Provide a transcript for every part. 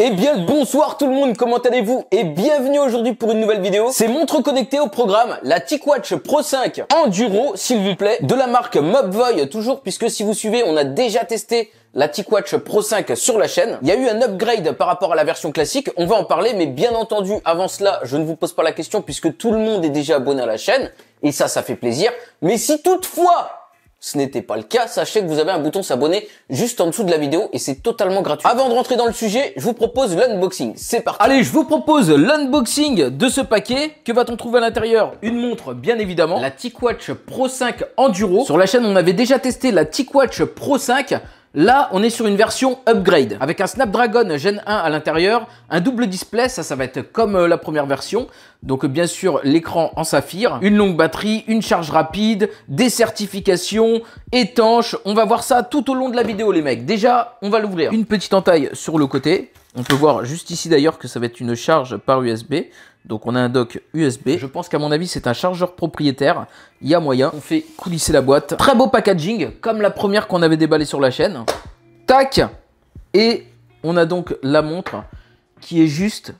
Eh bien bonsoir tout le monde, comment allez-vous Et bienvenue aujourd'hui pour une nouvelle vidéo. C'est montre connectée au programme, la TicWatch Pro 5 Enduro, s'il vous plaît, de la marque Mobvoi toujours, puisque si vous suivez, on a déjà testé la TicWatch Pro 5 sur la chaîne. Il y a eu un upgrade par rapport à la version classique, on va en parler, mais bien entendu, avant cela, je ne vous pose pas la question puisque tout le monde est déjà abonné à la chaîne, et ça, ça fait plaisir. Mais si toutefois, ce n'était pas le cas, sachez que vous avez un bouton s'abonner juste en dessous de la vidéo et c'est totalement gratuit. Avant de rentrer dans le sujet, je vous propose l'unboxing. C'est parti. Allez, je vous propose l'unboxing de ce paquet. Que va-t-on trouver à l'intérieur Une montre, bien évidemment. La TicWatch Pro 5 Enduro. Sur la chaîne, on avait déjà testé la TicWatch Pro 5 Là, on est sur une version upgrade, avec un Snapdragon Gen 1 à l'intérieur, un double display, ça, ça va être comme euh, la première version, donc euh, bien sûr l'écran en saphir, une longue batterie, une charge rapide, des certifications, étanche, on va voir ça tout au long de la vidéo les mecs. Déjà, on va l'ouvrir. Une petite entaille sur le côté, on peut voir juste ici d'ailleurs que ça va être une charge par USB, donc on a un dock USB. Je pense qu'à mon avis, c'est un chargeur propriétaire. Il y a moyen. On fait coulisser la boîte. Très beau packaging, comme la première qu'on avait déballée sur la chaîne. Tac Et on a donc la montre qui est juste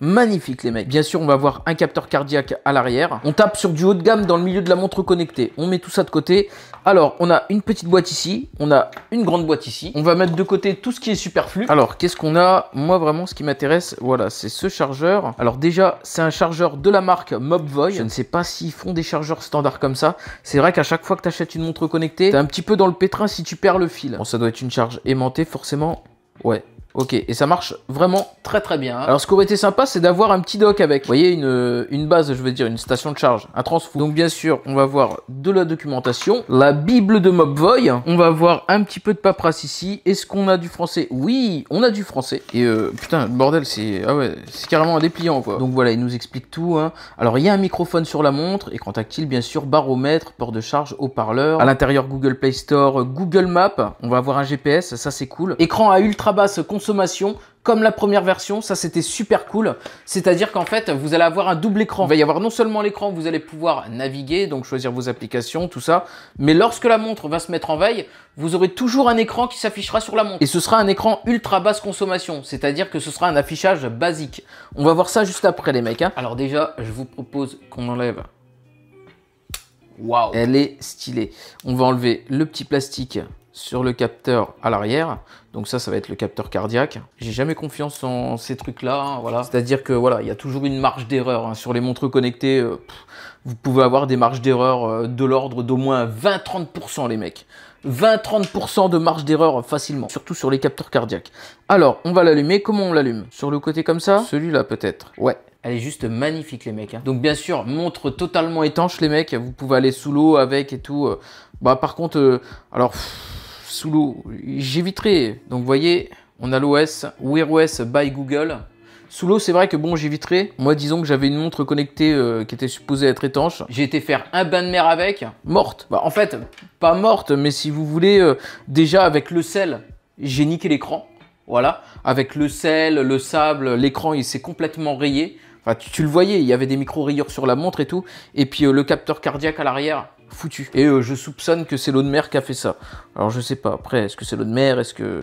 magnifique les mecs. Bien sûr, on va avoir un capteur cardiaque à l'arrière. On tape sur du haut de gamme dans le milieu de la montre connectée. On met tout ça de côté. Alors, on a une petite boîte ici, on a une grande boîte ici. On va mettre de côté tout ce qui est superflu. Alors, qu'est-ce qu'on a Moi, vraiment, ce qui m'intéresse, voilà, c'est ce chargeur. Alors déjà, c'est un chargeur de la marque Mobvoi. Je ne sais pas s'ils font des chargeurs standards comme ça. C'est vrai qu'à chaque fois que tu achètes une montre connectée, t'es un petit peu dans le pétrin si tu perds le fil. Bon, ça doit être une charge aimantée, forcément. Ouais, Ok, et ça marche vraiment très très bien. Hein. Alors ce qui aurait été sympa, c'est d'avoir un petit dock avec. Vous voyez, une, base, je veux dire, une station de charge, un transfo. Donc bien sûr, on va voir de la documentation, la bible de Mobvoy. On va voir un petit peu de paperasse ici. Est-ce qu'on a du français Oui, on a du français. Et euh, putain, bordel, ah c'est carrément un dépliant quoi. Donc voilà, il nous explique tout. Hein. Alors il y a un microphone sur la montre, écran tactile bien sûr, baromètre, port de charge, haut-parleur. À l'intérieur, Google Play Store, Google Maps. On va avoir un GPS, ça c'est cool. Écran à ultra basse comme la première version, ça c'était super cool. C'est-à-dire qu'en fait, vous allez avoir un double écran. Il va y avoir non seulement l'écran, vous allez pouvoir naviguer, donc choisir vos applications, tout ça, mais lorsque la montre va se mettre en veille, vous aurez toujours un écran qui s'affichera sur la montre. Et ce sera un écran ultra basse consommation, c'est-à-dire que ce sera un affichage basique. On va voir ça juste après les mecs. Hein. Alors déjà, je vous propose qu'on enlève Waouh Elle est stylée. On va enlever le petit plastique sur le capteur à l'arrière. Donc ça, ça va être le capteur cardiaque. J'ai jamais confiance en ces trucs-là. Voilà. C'est-à-dire que voilà, il y a toujours une marge d'erreur. Hein. Sur les montres connectées, euh, vous pouvez avoir des marges d'erreur euh, de l'ordre d'au moins 20-30% les mecs. 20-30% de marge d'erreur facilement, surtout sur les capteurs cardiaques. Alors, on va l'allumer. Comment on l'allume Sur le côté comme ça Celui-là peut-être. Ouais. Elle est juste magnifique les mecs. Hein. Donc bien sûr, montre totalement étanche les mecs. Vous pouvez aller sous l'eau avec et tout. Euh. Bah par contre, alors sous l'eau, j'éviterai. Donc vous voyez, on a l'OS, Wear OS by Google. Sous l'eau, c'est vrai que bon, j'éviterai. Moi, disons que j'avais une montre connectée euh, qui était supposée être étanche. J'ai été faire un bain de mer avec, morte. Bah, en fait, pas morte, mais si vous voulez, euh, déjà avec le sel, j'ai niqué l'écran. Voilà, avec le sel, le sable, l'écran, il s'est complètement rayé. Enfin, tu, le voyais, il y avait des micro-rayures sur la montre et tout. Et puis euh, le capteur cardiaque à l'arrière, foutu. Et euh, je soupçonne que c'est l'eau de mer qui a fait ça. Alors je sais pas, après, est-ce que c'est l'eau de mer Est-ce que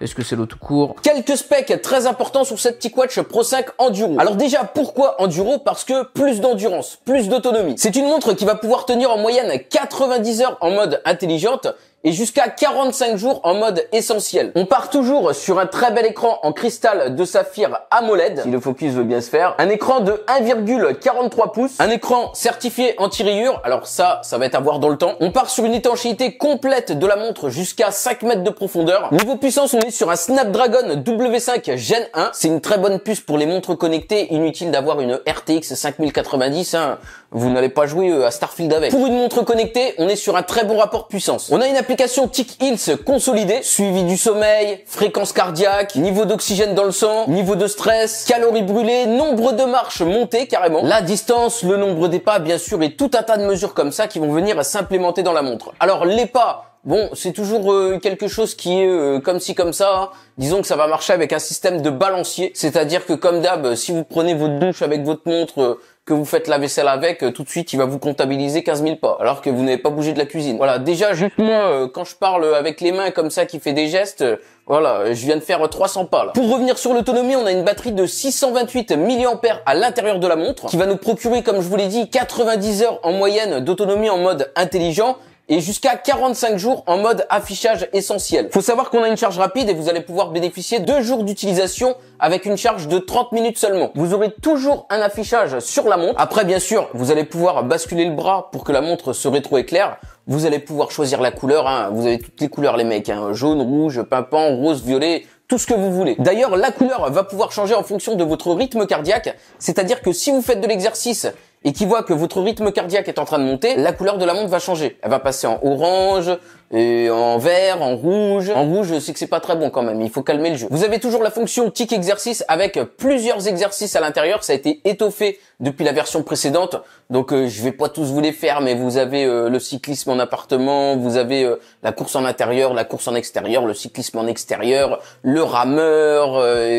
est-ce que c'est l'eau tout court Quelques specs très importants sur cette TicWatch Pro 5 Enduro. Alors déjà, pourquoi Enduro Parce que plus d'endurance, plus d'autonomie. C'est une montre qui va pouvoir tenir en moyenne 90 heures en mode intelligente et jusqu'à 45 jours en mode essentiel. On part toujours sur un très bel écran en cristal de saphir AMOLED, si le focus veut bien se faire, un écran de 1,43 pouces, un écran certifié anti rayure alors ça, ça va être à voir dans le temps. On part sur une étanchéité complète de la montre jusqu'à 5 mètres de profondeur. Niveau puissance, on est sur un Snapdragon W5 Gen 1, c'est une très bonne puce pour les montres connectées, inutile d'avoir une RTX 5090, hein vous n'allez pas jouer euh, à Starfield avec. Pour une montre connectée, on est sur un très bon rapport puissance. On a une application Tick Hills consolidée, suivi du sommeil, fréquence cardiaque, niveau d'oxygène dans le sang, niveau de stress, calories brûlées, nombre de marches montées carrément, la distance, le nombre des pas bien sûr et tout un tas de mesures comme ça qui vont venir à s'implémenter dans la montre. Alors les pas, Bon, c'est toujours euh, quelque chose qui est euh, comme ci comme ça. Disons que ça va marcher avec un système de balancier, c'est-à-dire que comme d'hab, si vous prenez votre douche avec votre montre, que vous faites la vaisselle avec, euh, tout de suite, il va vous comptabiliser 15 000 pas, alors que vous n'avez pas bougé de la cuisine. Voilà, déjà, juste moi, euh, quand je parle euh, avec les mains comme ça, qui fait des gestes, voilà, je viens de faire 300 pas, là. Pour revenir sur l'autonomie, on a une batterie de 628 mAh à l'intérieur de la montre, qui va nous procurer, comme je vous l'ai dit, 90 heures en moyenne d'autonomie en mode intelligent, et jusqu'à 45 jours en mode affichage essentiel. Faut savoir qu'on a une charge rapide et vous allez pouvoir bénéficier de jours d'utilisation avec une charge de 30 minutes seulement. Vous aurez toujours un affichage sur la montre. Après, bien sûr, vous allez pouvoir basculer le bras pour que la montre se rétroéclaire. Vous allez pouvoir choisir la couleur. Hein. Vous avez toutes les couleurs, les mecs. Hein. Jaune, rouge, pimpant, rose, violet tout ce que vous voulez. D'ailleurs, la couleur va pouvoir changer en fonction de votre rythme cardiaque, c'est-à-dire que si vous faites de l'exercice et qui voit que votre rythme cardiaque est en train de monter, la couleur de la montre va changer. Elle va passer en orange, et en vert, en rouge. En rouge, je sais que c'est pas très bon quand même. Il faut calmer le jeu. Vous avez toujours la fonction Tick exercice avec plusieurs exercices à l'intérieur. Ça a été étoffé depuis la version précédente. Donc euh, je vais pas tous vous les faire, mais vous avez euh, le cyclisme en appartement, vous avez euh, la course en intérieur, la course en extérieur, le cyclisme en extérieur, le rameur.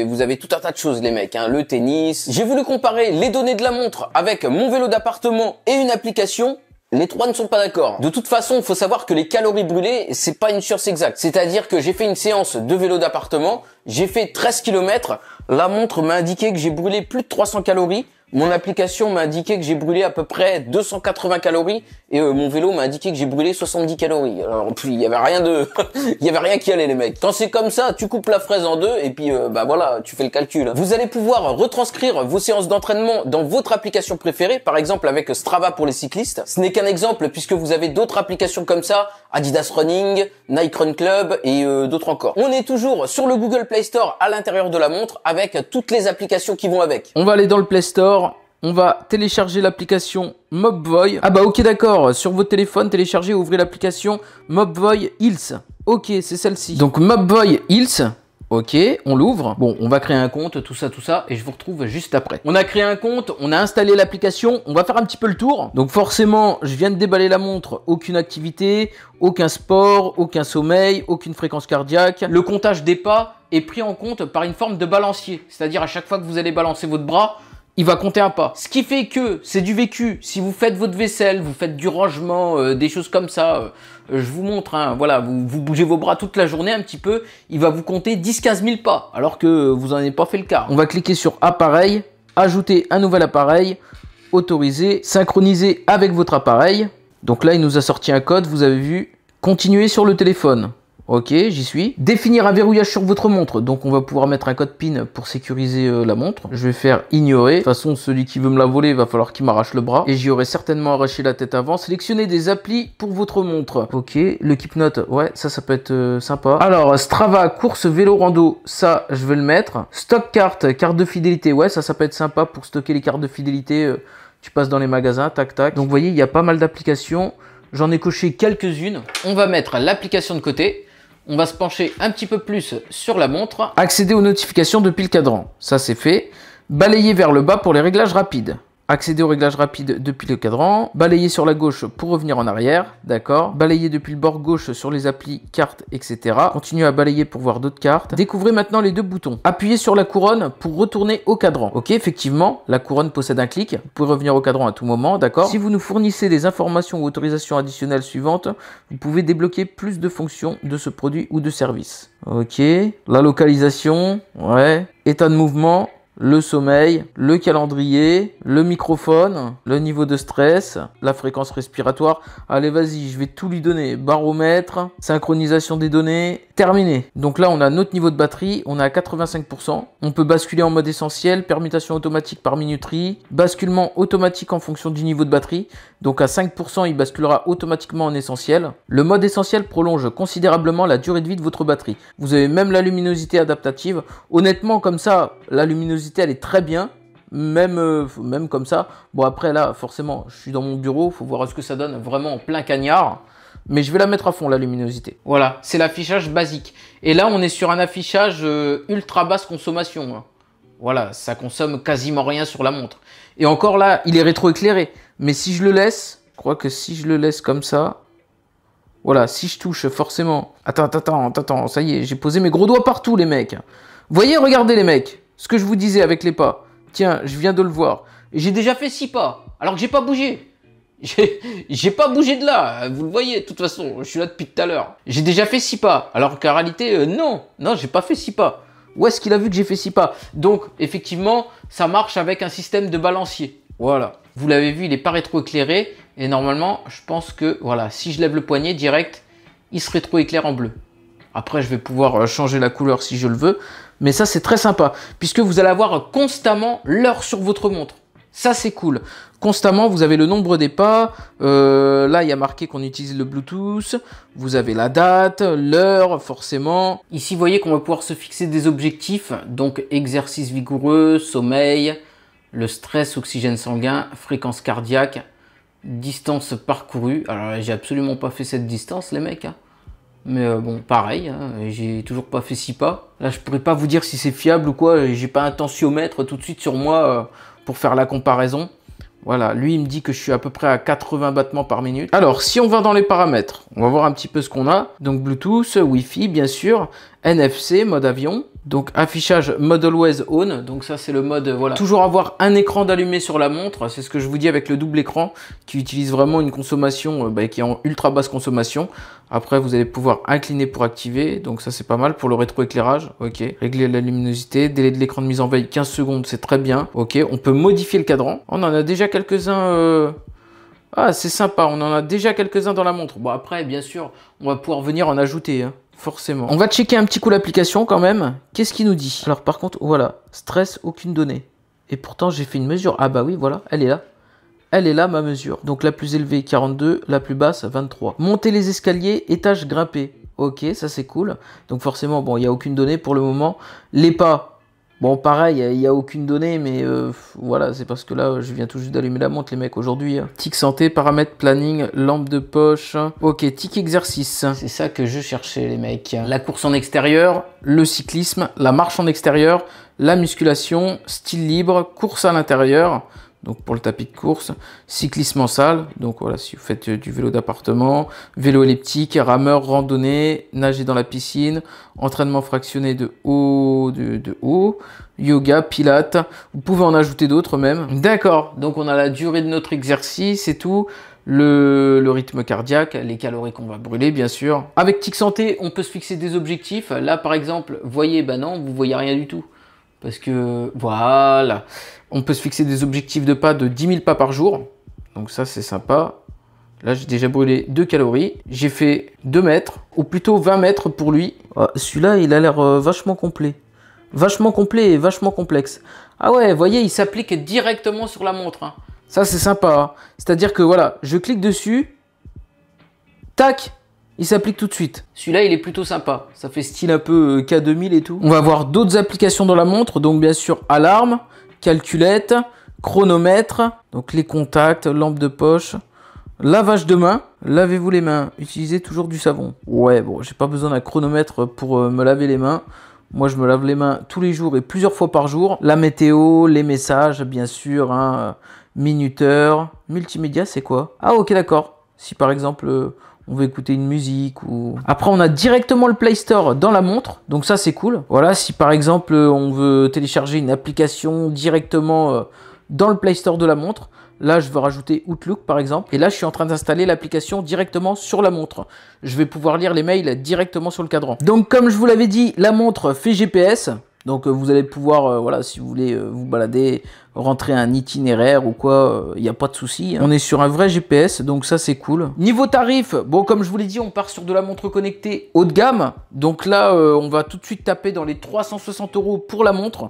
vous avez tout un tas de choses les mecs. Hein. le tennis. J'ai voulu comparer les données de la montre avec mon vélo d'appartement et une application les trois ne sont pas d'accord. De toute façon, il faut savoir que les calories brûlées, c'est pas une science exacte. C'est-à-dire que j'ai fait une séance de vélo d'appartement, j'ai fait 13 km, la montre m'a indiqué que j'ai brûlé plus de 300 calories, mon application m'a indiqué que j'ai brûlé à peu près 280 calories et euh, mon vélo m'a indiqué que j'ai brûlé 70 calories. Alors puis il y avait rien de il y avait rien qui allait les mecs. Quand c'est comme ça, tu coupes la fraise en deux et puis euh, bah voilà, tu fais le calcul. Vous allez pouvoir retranscrire vos séances d'entraînement dans votre application préférée, par exemple avec Strava pour les cyclistes. Ce n'est qu'un exemple puisque vous avez d'autres applications comme ça, Adidas Running, Nike Run Club et euh, d'autres encore. On est toujours sur le Google Play Store à l'intérieur de la montre avec toutes les applications qui vont avec. On va aller dans le Play Store on va télécharger l'application Mobvoy. Ah bah ok d'accord, sur votre téléphone, téléchargez et ouvrez l'application Mobvoy Hills. Ok, c'est celle-ci. Donc Mobvoy Hills, Ok, on l'ouvre. Bon, on va créer un compte, tout ça, tout ça, et je vous retrouve juste après. On a créé un compte, on a installé l'application, on va faire un petit peu le tour. Donc forcément, je viens de déballer la montre, aucune activité, aucun sport, aucun sommeil, aucune fréquence cardiaque. Le comptage des pas est pris en compte par une forme de balancier. C'est-à-dire à chaque fois que vous allez balancer votre bras, il va compter un pas. Ce qui fait que c'est du vécu. Si vous faites votre vaisselle, vous faites du rangement, euh, des choses comme ça, euh, je vous montre, un hein, voilà, vous, bougez vos bras toute la journée un petit peu, il va vous compter 10-15 000 pas, alors que vous n'en avez pas fait le cas On va cliquer sur appareil, ajouter un nouvel appareil, autoriser, synchroniser avec votre appareil. Donc là, il nous a sorti un code, vous avez vu, continuer sur le téléphone. Ok, j'y suis. Définir un verrouillage sur votre montre. Donc on va pouvoir mettre un code PIN pour sécuriser euh, la montre. Je vais faire ignorer. De toute façon, celui qui veut me la voler, il va falloir qu'il m'arrache le bras. Et j'y aurais certainement arraché la tête avant. Sélectionner des applis pour votre montre. Ok, le Keep Note, ouais, ça, ça peut être euh, sympa. Alors, Strava, course, vélo, rando, ça, je vais le mettre. Stock carte, carte de fidélité, ouais, ça, ça peut être sympa pour stocker les cartes de fidélité. Euh, tu passes dans les magasins, tac, tac. Donc, vous voyez, il y a pas mal d'applications. J'en ai coché quelques-unes. On va mettre l'application de côté on va se pencher un petit peu plus sur la montre. Accéder aux notifications depuis le cadran, ça c'est fait. Balayer vers le bas pour les réglages rapides. Accéder au réglage rapide depuis le cadran, balayer sur la gauche pour revenir en arrière, d'accord, balayer depuis le bord gauche sur les applis, cartes, etc. Continuez à balayer pour voir d'autres cartes. Découvrez maintenant les deux boutons. Appuyez sur la couronne pour retourner au cadran. Ok, effectivement, la couronne possède un clic, vous pouvez revenir au cadran à tout moment, d'accord. Si vous nous fournissez des informations ou autorisations additionnelles suivantes, vous pouvez débloquer plus de fonctions de ce produit ou de service. Ok, la localisation, ouais, état de mouvement, le sommeil, le calendrier, le microphone, le niveau de stress, la fréquence respiratoire. Allez, vas-y, je vais tout lui donner. Baromètre, synchronisation des données, terminé. Donc là, on a notre niveau de batterie, on est à 85%. On peut basculer en mode essentiel, permutation automatique par minuterie, basculement automatique en fonction du niveau de batterie. Donc à 5%, il basculera automatiquement en essentiel. Le mode essentiel prolonge considérablement la durée de vie de votre batterie. Vous avez même la luminosité adaptative. Honnêtement, comme ça, la luminosité elle est très bien. Même, euh, même comme ça. Bon, après, là, forcément, je suis dans mon bureau. faut voir ce que ça donne vraiment en plein cagnard. Mais je vais la mettre à fond, la luminosité. Voilà, c'est l'affichage basique. Et là, on est sur un affichage euh, ultra basse consommation. Hein. Voilà, ça consomme quasiment rien sur la montre. Et encore là, il est rétroéclairé. Mais si je le laisse, je crois que si je le laisse comme ça, voilà, si je touche forcément... Attends, attends, attends, attends, ça y est, j'ai posé mes gros doigts partout, les mecs. Voyez, regardez les mecs. Ce que je vous disais avec les pas. Tiens, je viens de le voir. J'ai déjà fait six pas, alors que j'ai pas bougé. J'ai pas bougé de là, vous le voyez, de toute façon, je suis là depuis tout à l'heure. J'ai déjà fait six pas, alors qu'en réalité, euh, non, non, j'ai pas fait six pas. Où est-ce qu'il a vu que j'ai fait six pas Donc, effectivement, ça marche avec un système de balancier. Voilà. Vous l'avez vu, il n'est pas rétroéclairé. Et normalement, je pense que, voilà, si je lève le poignet direct, il se rétroéclaire en bleu. Après, je vais pouvoir euh, changer la couleur si je le veux. Mais ça, c'est très sympa, puisque vous allez avoir constamment l'heure sur votre montre. Ça, c'est cool. Constamment, vous avez le nombre des pas. Euh, là, il y a marqué qu'on utilise le Bluetooth. Vous avez la date, l'heure, forcément. Ici, vous voyez qu'on va pouvoir se fixer des objectifs. Donc, exercice vigoureux, sommeil, le stress, oxygène sanguin, fréquence cardiaque, distance parcourue. Alors, j'ai absolument pas fait cette distance, les mecs. Hein. Mais euh, bon, pareil, hein, j'ai toujours pas fait 6 pas. Là, je pourrais pas vous dire si c'est fiable ou quoi, j'ai pas un tensiomètre tout de suite sur moi euh, pour faire la comparaison. Voilà, lui, il me dit que je suis à peu près à 80 battements par minute. Alors, si on va dans les paramètres, on va voir un petit peu ce qu'on a. Donc, Bluetooth, Wi-Fi, bien sûr, NFC, mode avion, donc affichage mode always On, donc ça c'est le mode, voilà. Toujours avoir un écran d'allumé sur la montre, c'est ce que je vous dis avec le double écran, qui utilise vraiment une consommation, euh, bah, qui est en ultra basse consommation. Après vous allez pouvoir incliner pour activer, donc ça c'est pas mal pour le rétroéclairage, ok. Régler la luminosité, délai de l'écran de mise en veille 15 secondes, c'est très bien, ok. On peut modifier le cadran, on en a déjà quelques-uns... Euh, ah, c'est sympa, on en a déjà quelques-uns dans la montre. Bon, après, bien sûr, on va pouvoir venir en ajouter, hein, forcément. On va checker un petit coup l'application quand même. Qu'est-ce qu'il nous dit Alors, par contre, voilà, stress, aucune donnée. Et pourtant, j'ai fait une mesure. Ah bah oui, voilà, elle est là. Elle est là, ma mesure. Donc, la plus élevée, 42, la plus basse, 23. Monter les escaliers, étage grimpé. Ok, ça c'est cool. Donc forcément, bon, il n'y a aucune donnée pour le moment. Les pas, Bon, pareil, il n'y a aucune donnée, mais euh, voilà, c'est parce que là, je viens tout juste d'allumer la montre, les mecs, aujourd'hui. Hein. Tic santé, paramètres, planning, lampe de poche. Hein. Ok, tic exercice. C'est ça que je cherchais, les mecs. La course en extérieur, le cyclisme, la marche en extérieur, la musculation, style libre, course à l'intérieur donc pour le tapis de course, cyclisme en salle, donc voilà, si vous faites euh, du vélo d'appartement, vélo elliptique, rameur, randonnée, nager dans la piscine, entraînement fractionné de haut, de, haut, yoga, pilates, vous pouvez en ajouter d'autres même. D'accord, donc on a la durée de notre exercice et tout, le, rythme cardiaque, les calories qu'on va brûler bien sûr. Avec Tic Santé, on peut se fixer des objectifs. Là par exemple, voyez, bah non, vous voyez rien du tout. Parce que, voilà, on peut se fixer des objectifs de pas de 10 000 pas par jour. Donc ça, c'est sympa. Là, j'ai déjà brûlé 2 calories. J'ai fait 2 mètres, ou plutôt 20 mètres pour lui. Ah, celui-là, il a l'air euh, vachement complet. Vachement complet et vachement complexe. Ah ouais, voyez, il s'applique directement sur la montre. Hein. Ça, c'est sympa. Hein. C'est-à-dire que voilà, je clique dessus. Tac il s'applique tout de suite. Celui-là, il est plutôt sympa. Ça fait style un peu euh, K2000 et tout. On va avoir d'autres applications dans la montre. Donc, bien sûr, alarme, calculette, chronomètre, donc les contacts, lampe de poche, lavage de main. Lavez-vous les mains. Utilisez toujours du savon. Ouais, bon, j'ai pas besoin d'un chronomètre pour euh, me laver les mains. Moi, je me lave les mains tous les jours et plusieurs fois par jour. La météo, les messages, bien sûr, hein, minuteur, multimédia, c'est quoi Ah, ok, d'accord. Si par exemple euh, on veut écouter une musique ou... Après, on a directement le Play Store dans la montre, donc ça c'est cool. Voilà, si par exemple euh, on veut télécharger une application directement euh, dans le Play Store de la montre, Là, je veux rajouter Outlook par exemple. Et là, je suis en train d'installer l'application directement sur la montre. Je vais pouvoir lire les mails directement sur le cadran. Donc, comme je vous l'avais dit, la montre fait GPS. Donc euh, vous allez pouvoir, euh, voilà, si vous voulez euh, vous balader, rentrer un itinéraire ou quoi, il n'y a pas de souci. Hein. On est sur un vrai GPS, donc ça c'est cool. Niveau tarif, bon comme je vous l'ai dit, on part sur de la montre connectée haut de gamme. Donc là, on va tout de suite taper dans les 360 euros pour la montre.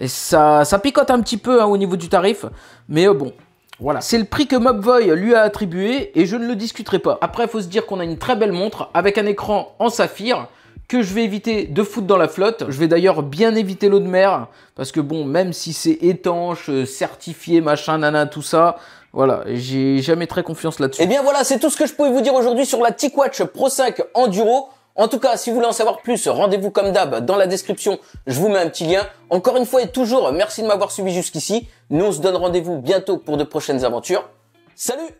Et ça, ça picote un petit peu hein, au niveau du tarif, mais bon, voilà. C'est le prix que Mobvoi lui a attribué et je ne le discuterai pas. Après, il faut se dire qu'on a une très belle montre avec un écran en saphir que je vais éviter de foutre dans la flotte. Je vais d'ailleurs bien éviter l'eau de mer, parce que bon, même si c'est étanche, euh, certifié, machin, nana, tout ça, voilà, j'ai jamais très confiance là-dessus. Et eh bien voilà, c'est tout ce que je pouvais vous dire aujourd'hui sur la TicWatch Pro 5 Enduro. En tout cas, si vous voulez en savoir plus, rendez-vous comme d'hab dans la description, je vous mets un petit lien. Encore une fois et toujours, merci de m'avoir suivi jusqu'ici. Nous, on se donne rendez-vous bientôt pour de prochaines aventures. Salut